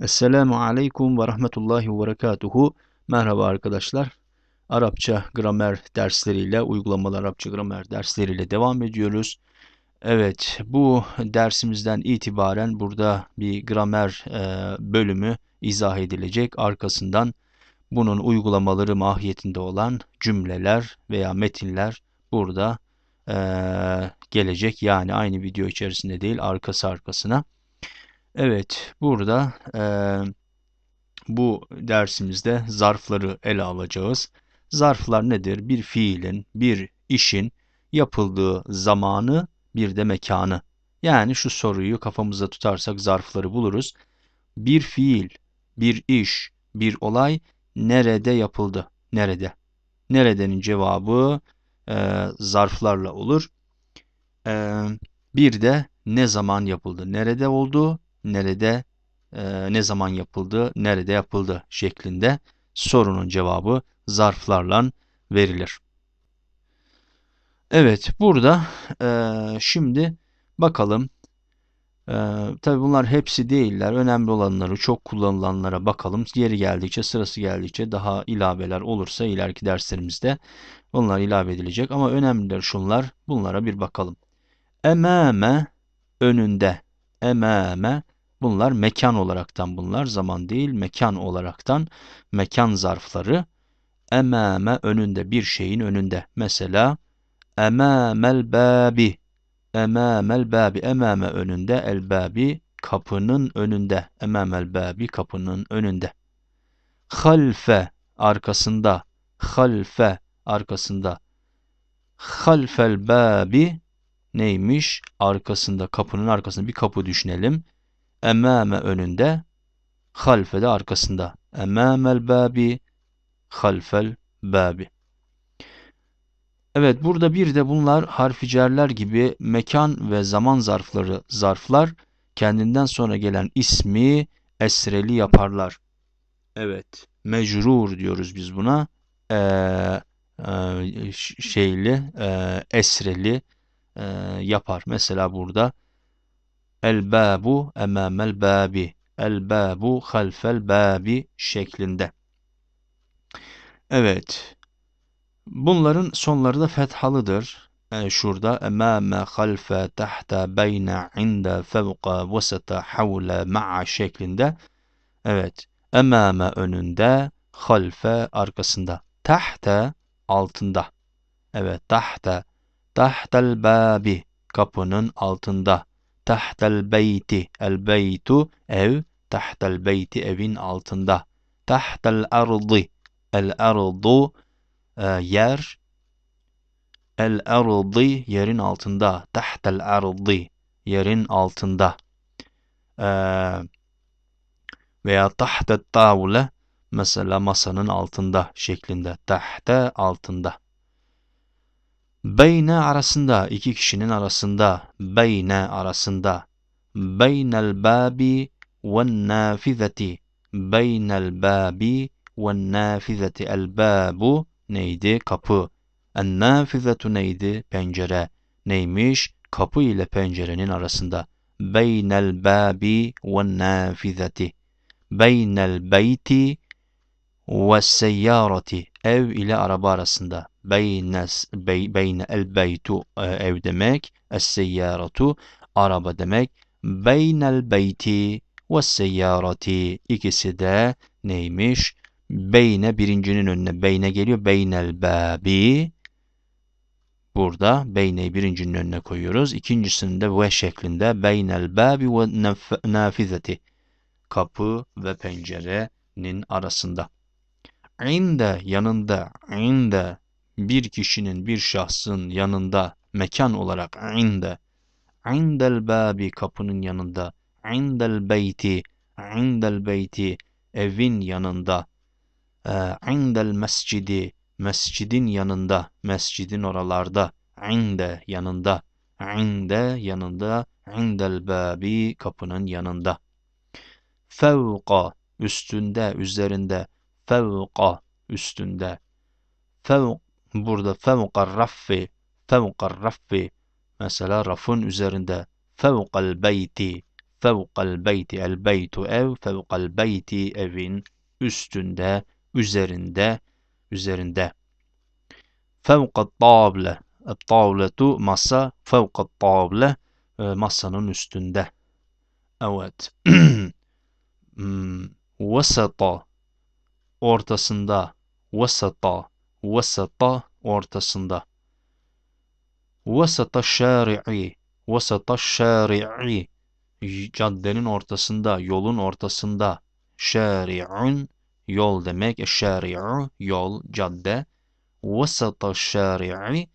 Esselamu Aleyküm ve Rahmetullahi ve Berekatuhu. Merhaba arkadaşlar. Arapça gramer dersleriyle, uygulamalı Arapça gramer dersleriyle devam ediyoruz. Evet, bu dersimizden itibaren burada bir gramer e, bölümü izah edilecek. Arkasından bunun uygulamaları mahiyetinde olan cümleler veya metinler burada e, gelecek. Yani aynı video içerisinde değil, arkası arkasına. Evet, burada e, bu dersimizde zarfları ele alacağız. Zarflar nedir? Bir fiilin, bir işin yapıldığı zamanı, bir de mekanı. Yani şu soruyu kafamızda tutarsak zarfları buluruz. Bir fiil, bir iş, bir olay nerede yapıldı? Nerede? Neredenin cevabı e, zarflarla olur. E, bir de ne zaman yapıldı? Nerede oldu? nerede, e, ne zaman yapıldı, nerede yapıldı şeklinde sorunun cevabı zarflarla verilir. Evet burada e, şimdi bakalım. E, Tabi bunlar hepsi değiller. Önemli olanları çok kullanılanlara bakalım. Yeri geldikçe sırası geldikçe daha ilaveler olursa ileriki derslerimizde onlar ilave edilecek. Ama önemliler şunlar. Bunlara bir bakalım. Emame önünde. Emame Bunlar mekan olaraktan bunlar zaman değil mekan olaraktan mekan zarfları emame önünde bir şeyin önünde. Mesela emamel babi emamel babi emame önünde el babi kapının önünde emamel babi kapının önünde. Halfe arkasında halfe arkasında halfel babi neymiş? Arkasında kapının arkasında bir kapı düşünelim. Emame önünde, halfe de arkasında. Emamel babi, halfel babi. Evet burada bir de bunlar harficerler gibi mekan ve zaman zarfları zarflar kendinden sonra gelen ismi esreli yaparlar. Evet mecrur diyoruz biz buna. Ee, e, şeyli e, esreli e, yapar. Mesela burada El babu emamel babi. El babu halfel babi şeklinde. Evet. Bunların sonları da fethalıdır. E, şurada emame, halfe, tahta, beyne, inde, fevka, vasata, havle, ma'a şeklinde. Evet. Emame önünde, halfe arkasında. Tahta altında. Evet tahta. Tahtel babi kapının altında tahtel beyti el beytu ev tahtel beyti evin altında tahtel ardı el ardı e, yer el ardı yerin altında tahtel ardı yerin altında e, veya tahtet tavle mesela masanın altında şeklinde tahte altında Beyne arasında, iki kişinin arasında, beyne arasında. Beynel babi ve nafizeti. Beynel babi ve nafizeti. El babu neydi? Kapı. En nafizetu neydi? Pencere. Neymiş? Kapı ile pencerenin arasında. Beynel babi ve nafizeti. Beynel beyti ve seyyarati. Ev ile araba arasında. Beynes, bey, beyne el beytu e, ev demek. Es seyyaratu araba demek. Beynel beyti ve seyyarati ikisi de neymiş? Beyne birincinin önüne beyne geliyor. Beynel babi burada beyneyi birincinin önüne koyuyoruz. İkincisinde ve şeklinde beynel babi ve naf nafizeti kapı ve pencerenin arasında. İnde yanında inde bir kişinin, bir şahsın yanında mekan olarak inde, indel babi kapının yanında, indel beyti, indel beyti evin yanında, e, indel mescidi, mescidin yanında, mescidin oralarda, inde yanında, inde yanında, indel babi kapının yanında. fevqa üstünde, üzerinde, fevqa üstünde. Fevk burada fevkal raffi fevkal raffi mesela rafın üzerinde fevkal beyti fevkal beyti el beytu ev fevkal beyti evin üstünde üzerinde üzerinde fevkat table tavletu masa fevkat table masanın üstünde evet vesata ortasında vesata vesata ortasında. Vesata şari'i, vesata şari'i, caddenin ortasında, yolun ortasında. Şari'un, yol demek, e şari'u, yol, cadde. Vesata şari'i,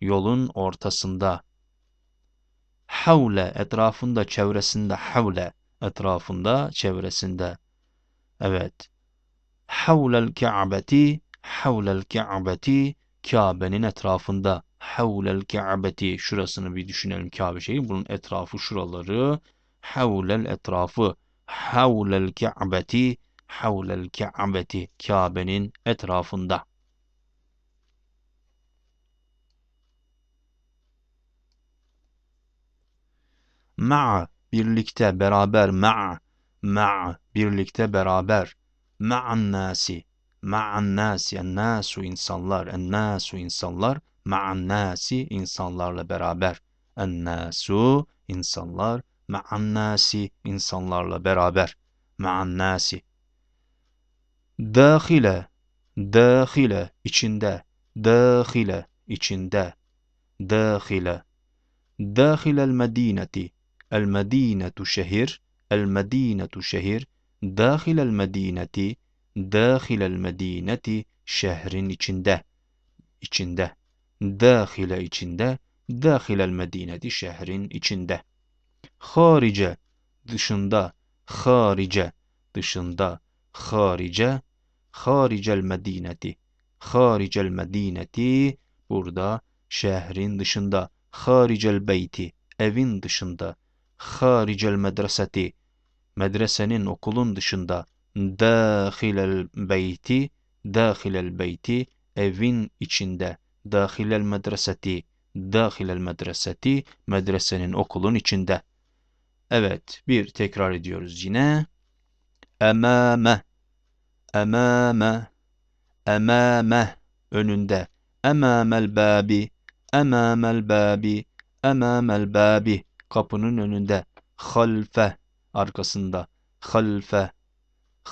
yolun ortasında. Havle, etrafında, çevresinde, havle, etrafında, çevresinde. Evet. Havlel Ka'beti havlel ka'beti Kabe'nin etrafında havlel ka'beti şurasını bir düşünelim Kabe şeyi bunun etrafı şuraları havlel etrafı havlel ka'beti havlel ka'beti Kabe'nin etrafında ma'a birlikte beraber ma'a ma'a birlikte beraber ma'an nasi Ma'annasi, ennâsu insanlar, ennâsu insanlar, ma'annâsi insanlarla beraber. Ennâsu insanlar, ma'annâsi insanlarla beraber. Ma'annâsi. Dâhile, dâhile içinde, dâhile içinde, dâhile. داخل المدينة المدينة شهر المدينة شهر داخل المدينة dâhilel medineti şehrin içinde içinde dâhile içinde dâhilel medineti şehrin içinde harice dışında harice dışında harice haricel medineti haricel medineti burada şehrin dışında haricel beyti evin dışında haricel medreseti medresenin okulun dışında dâhilel beyti, dâhilel beyti, evin içinde, dâhilel medreseti, dâhilel medreseti, medresenin okulun içinde. Evet, bir tekrar ediyoruz yine. Emame, emame, emame, önünde. Emamel babi, emamel babi, emamel babi, kapının önünde. Halfe, arkasında. Halfe,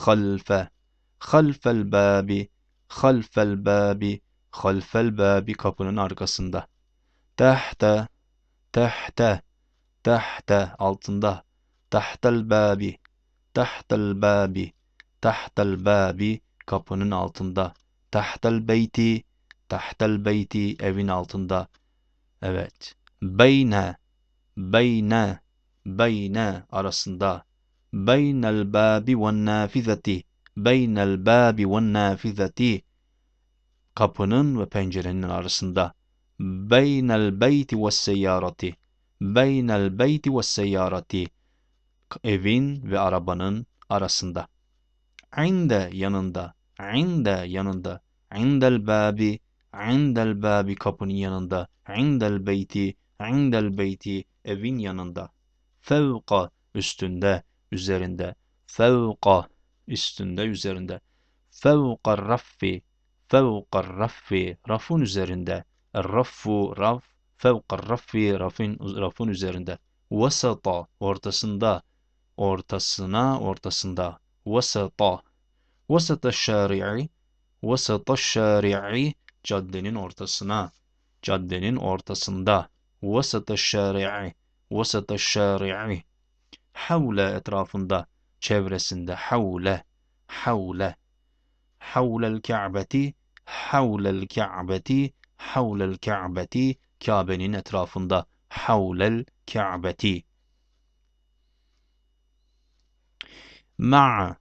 halfe halfel babi halfel babi halfel babi kapının arkasında tahta tahta tahta altında tahtel babi tahtel babi tahtel babi kapının altında tahtel beyti tahtel beyti evin altında evet beyne beyne beyne arasında بين الباب والنافذة بين الباب والنافذة kapının ve pencerenin arasında beynel beyti ve seyyarati beynel beyti ve seyyarati evin ve arabanın arasında inde yanında inde yanında indel babi indel babi kapının yanında indel beyti indel beyti evin yanında fevka üstünde üzerinde. Fevka üstünde üzerinde. Fevka raffi fevka raffi rafun üzerinde. Raffu raf fevka raffi rafin rafun üzerinde. Vasata ortasında ortasına ortasında. Vasata vasata şari'i vasata şari'i caddenin ortasına caddenin ortasında. Vasata şari'i vasata şari'i havle etrafında, çevresinde, havle, havle, havlel ka'beti, havlel ka'beti, havlel ka'beti, Kabe'nin etrafında, havlel ka'beti. Ma'a,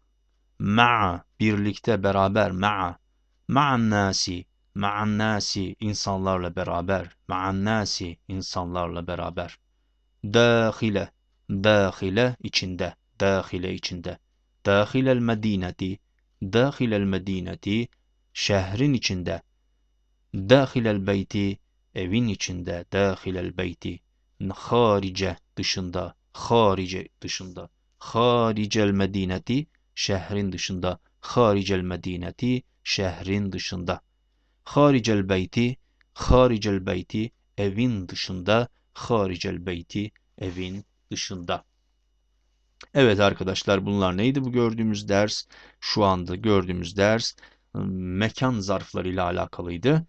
ma'a, birlikte, beraber, ma'a, ma'an nasi, ma'an nasi, insanlarla beraber, ma'an nasi, insanlarla beraber. Dâhile, dâhile içinde, dâhile içinde. Dâhilel medineti, dâhilel medineti şehrin içinde. Dâhilel beyti evin içinde, dâhilel beyti. Harice dışında, harice dışında. Haricel medineti şehrin dışında. Haricel medineti şehrin dışında. Haricel beyti, haricel beyti evin dışında. Haricel beyti evin dışında. Evet arkadaşlar bunlar neydi bu gördüğümüz ders? Şu anda gördüğümüz ders mekan zarfları ile alakalıydı.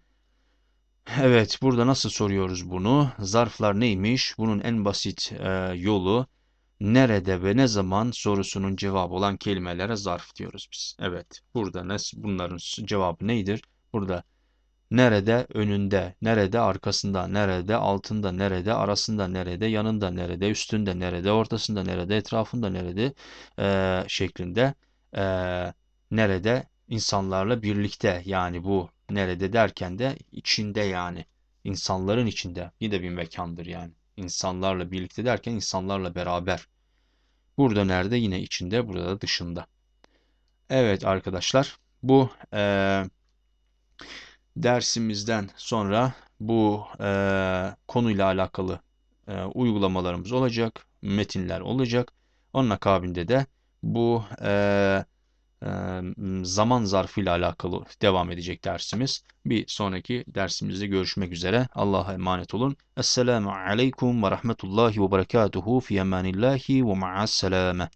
Evet burada nasıl soruyoruz bunu? Zarflar neymiş? Bunun en basit e, yolu nerede ve ne zaman sorusunun cevabı olan kelimelere zarf diyoruz biz. Evet burada bunların cevabı neydir? Burada Nerede? Önünde. Nerede? Arkasında. Nerede? Altında. Nerede? Arasında. Nerede? Yanında. Nerede? Üstünde. Nerede? Ortasında. Nerede? Etrafında. Nerede? Ee, şeklinde. Ee, nerede? insanlarla birlikte yani bu nerede derken de içinde yani insanların içinde yine bir mekandır yani insanlarla birlikte derken insanlarla beraber burada nerede yine içinde burada da dışında evet arkadaşlar bu e, dersimizden sonra bu e, konuyla alakalı e, uygulamalarımız olacak, metinler olacak. Onun akabinde de bu e, e, zaman zarfıyla alakalı devam edecek dersimiz. Bir sonraki dersimizde görüşmek üzere. Allah'a emanet olun. Esselamu aleykum ve rahmetullahi ve berekatuhu fi emanillahi ve ma'as selame.